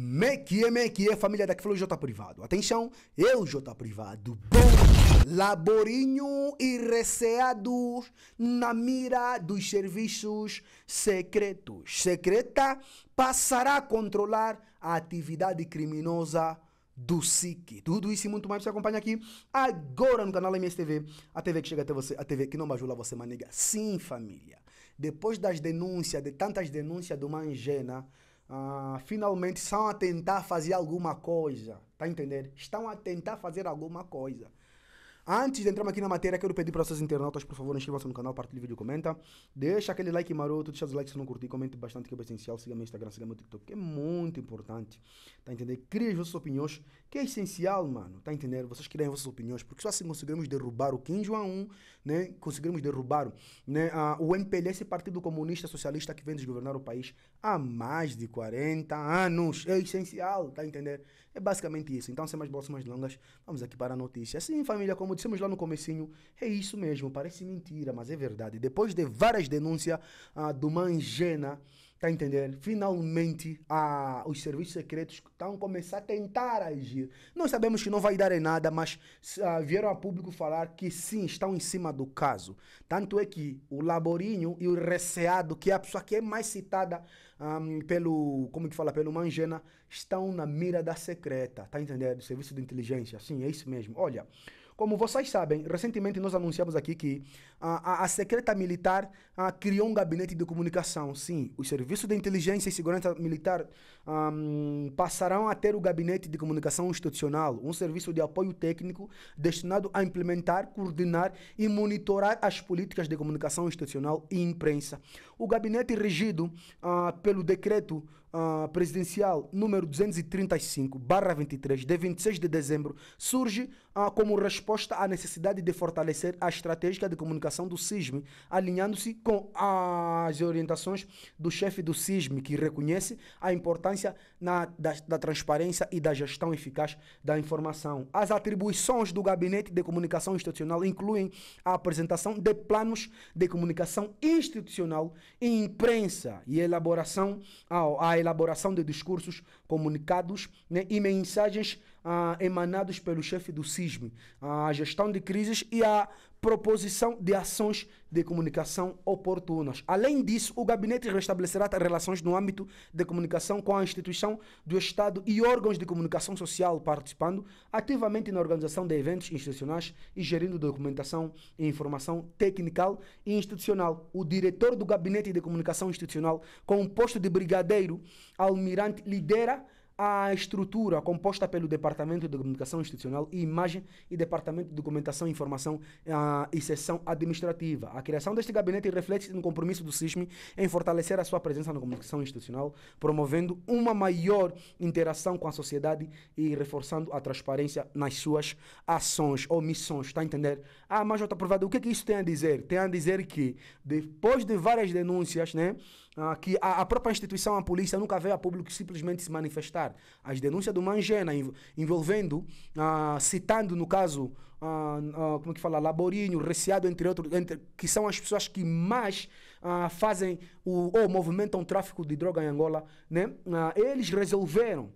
Mequie, mequie, família daqui falou J Privado. Atenção, eu J Privado, bom, laborinho e receado na mira dos serviços secretos. Secreta passará a controlar a atividade criminosa do SIC. Tudo isso e muito mais você acompanha aqui agora no canal MSTV, a TV que chega até você, a TV que não bajula você, manega. Sim, família. Depois das denúncias, de tantas denúncias do Mangena, ah, finalmente estão a tentar fazer alguma coisa, tá entendendo? Estão a tentar fazer alguma coisa. Antes de entrarmos aqui na matéria, quero pedir para vocês internautas, por favor, inscrevam-se no canal, partilhe o vídeo, comenta. Deixa aquele like maroto, deixa os likes se não curtir, comente bastante que é essencial. Siga meu Instagram, siga meu TikTok, que é muito importante. Tá a entender? Crie as vossas opiniões, que é essencial, mano. Tá a entender? Vocês criam as vossas opiniões, porque só assim conseguiremos derrubar o Kim Jong-un, né? Conseguiremos derrubar né? Ah, o MPLS, esse Partido Comunista Socialista que vem desgovernar o país há mais de 40 anos. É essencial, tá a entender? É basicamente isso. Então, sem mais bolsas mais longas, vamos aqui para a notícia. Sim, família, como dissemos lá no comecinho, é isso mesmo, parece mentira, mas é verdade. Depois de várias denúncias ah, do Mangena, tá entendendo? Finalmente, ah, os serviços secretos estão começando a tentar agir. Nós sabemos que não vai dar em nada, mas ah, vieram a público falar que sim, estão em cima do caso. Tanto é que o Laborinho e o Receado, que é a pessoa que é mais citada um, pelo, como é que fala, pelo Mangena, estão na mira da secreta, tá entendendo? Do serviço de inteligência, sim, é isso mesmo. Olha, como vocês sabem, recentemente nós anunciamos aqui que a, a secreta militar a, criou um gabinete de comunicação. Sim, os serviços de inteligência e segurança militar passarão a ter o gabinete de comunicação institucional, um serviço de apoio técnico destinado a implementar, coordenar e monitorar as políticas de comunicação institucional e imprensa. O gabinete regido ah, pelo decreto ah, presidencial número 235/23 de 26 de dezembro surge ah, como resposta à necessidade de fortalecer a estratégia de comunicação do CISM, alinhando-se com as orientações do chefe do CISM, que reconhece a importância na, da, da transparência e da gestão eficaz da informação. As atribuições do Gabinete de Comunicação Institucional incluem a apresentação de planos de comunicação institucional e imprensa e elaboração, a, a elaboração de discursos, comunicados né, e mensagens ah, emanados pelo chefe do CISM, a gestão de crises e a proposição de ações de comunicação oportunas. Além disso, o gabinete restabelecerá relações no âmbito de comunicação com a instituição do Estado e órgãos de comunicação social, participando ativamente na organização de eventos institucionais e gerindo documentação e informação técnica e institucional. O diretor do gabinete de comunicação institucional, com o posto de brigadeiro, almirante, lidera a estrutura composta pelo Departamento de Comunicação Institucional e Imagem e Departamento de Documentação e Informação a, e Sessão Administrativa. A criação deste gabinete reflete no compromisso do SISM em fortalecer a sua presença na comunicação institucional, promovendo uma maior interação com a sociedade e reforçando a transparência nas suas ações ou missões. Está a entender? Ah, mas está aprovado. o que, é que isso tem a dizer? Tem a dizer que, depois de várias denúncias, né, ah, que a, a própria instituição, a polícia, nunca veio a público simplesmente se manifestar investigar as denúncias do Mangena envolvendo, ah, citando no caso, ah, ah, como é que fala, Laborinho, Reciado, entre outros, entre, que são as pessoas que mais ah, fazem o, ou movimentam o tráfico de droga em Angola, né? Ah, eles resolveram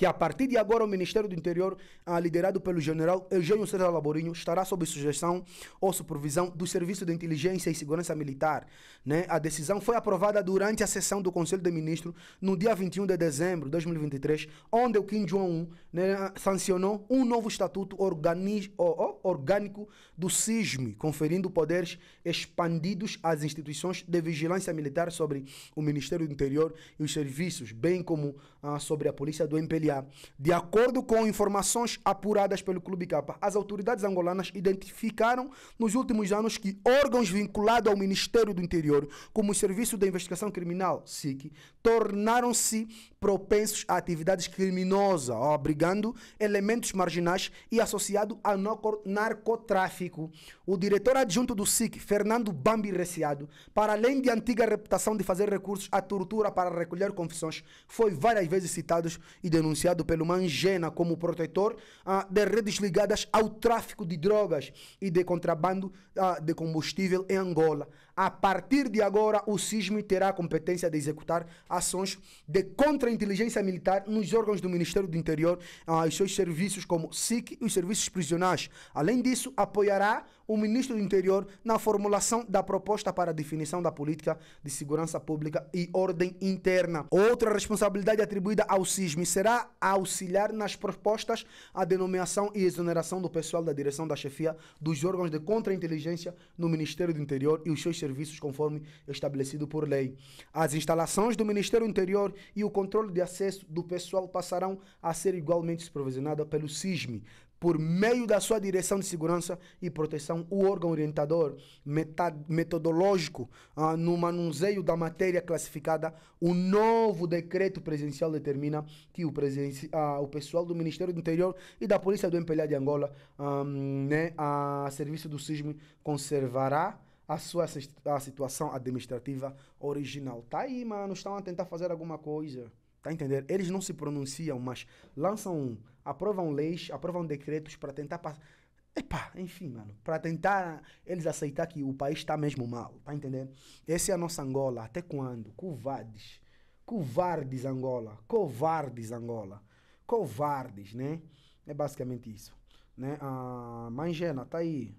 que a partir de agora o Ministério do Interior, ah, liderado pelo general Eugênio César Laborinho, estará sob sugestão ou supervisão do Serviço de Inteligência e Segurança Militar. Né? A decisão foi aprovada durante a sessão do Conselho de Ministros no dia 21 de dezembro de 2023, onde o Kim Jong-un né, sancionou um novo estatuto oh, oh, orgânico do CISM, conferindo poderes expandidos às instituições de vigilância militar sobre o Ministério do Interior e os serviços, bem como ah, sobre a Polícia do MPLA dia, de acordo com informações apuradas pelo Clube Capa, as autoridades angolanas identificaram nos últimos anos que órgãos vinculados ao Ministério do Interior, como o Serviço de Investigação Criminal, SIC, tornaram-se propensos a atividades criminosas, abrigando elementos marginais e associado a narcotráfico. O diretor adjunto do SIC, Fernando Bambi Reciado, para além de antiga reputação de fazer recursos à tortura para recolher confissões, foi várias vezes citado e denunciado denunciado pelo Mangena como protetor ah, de redes ligadas ao tráfico de drogas e de contrabando ah, de combustível em Angola. A partir de agora, o SISMI terá a competência de executar ações de contra-inteligência militar nos órgãos do Ministério do Interior ah, e seus serviços como SIC e os serviços prisionais. Além disso, apoiará o Ministro do Interior na formulação da proposta para a definição da política de segurança pública e ordem interna. Outra responsabilidade atribuída ao SISMI será auxiliar nas propostas à denominação e exoneração do pessoal da direção da chefia dos órgãos de contra-inteligência no Ministério do Interior e os seus serviços conforme estabelecido por lei. As instalações do Ministério do Interior e o controle de acesso do pessoal passarão a ser igualmente supervisionadas pelo CISME, por meio da sua direção de segurança e proteção, o órgão orientador metodológico ah, no manuseio da matéria classificada, o novo decreto presidencial determina que o, ah, o pessoal do Ministério do Interior e da Polícia do MPLA de Angola, ah, né, a serviço do SISM, conservará a sua a situação administrativa original. Tá aí, mano, estão a tentar fazer alguma coisa. Tá entendendo? Eles não se pronunciam, mas lançam, aprovam leis, aprovam decretos para tentar passar. Epa, enfim, mano, para tentar eles aceitar que o país está mesmo mal, tá entendendo? Essa é a nossa Angola, até quando? Covardes. Covardes Angola, covardes Angola. Covardes, né? É basicamente isso, né? ah, mãe tá aí.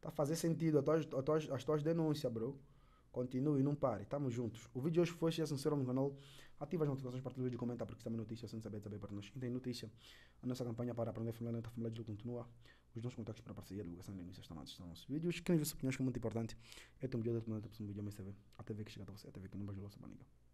Tá fazer sentido as tuas, as tuas denúncias, bro. Continue, não pare. Estamos juntos. O vídeo de hoje foi, se inscreva no canal, ativa as notificações, partilha o vídeo, comenta, porque uma notícia, sem saber, saber para nós. E tem notícia. A nossa campanha para aprender a falar a falar de continua. Os nossos contatos para parceria, divulgação de notícias também estão nos vídeos. Escreve suas opiniões, que é muito importante. Eu tenho um dia de outro momento, um vídeo, mas saber. A TV que chega a você, a TV que não vai julgar, sua maniga.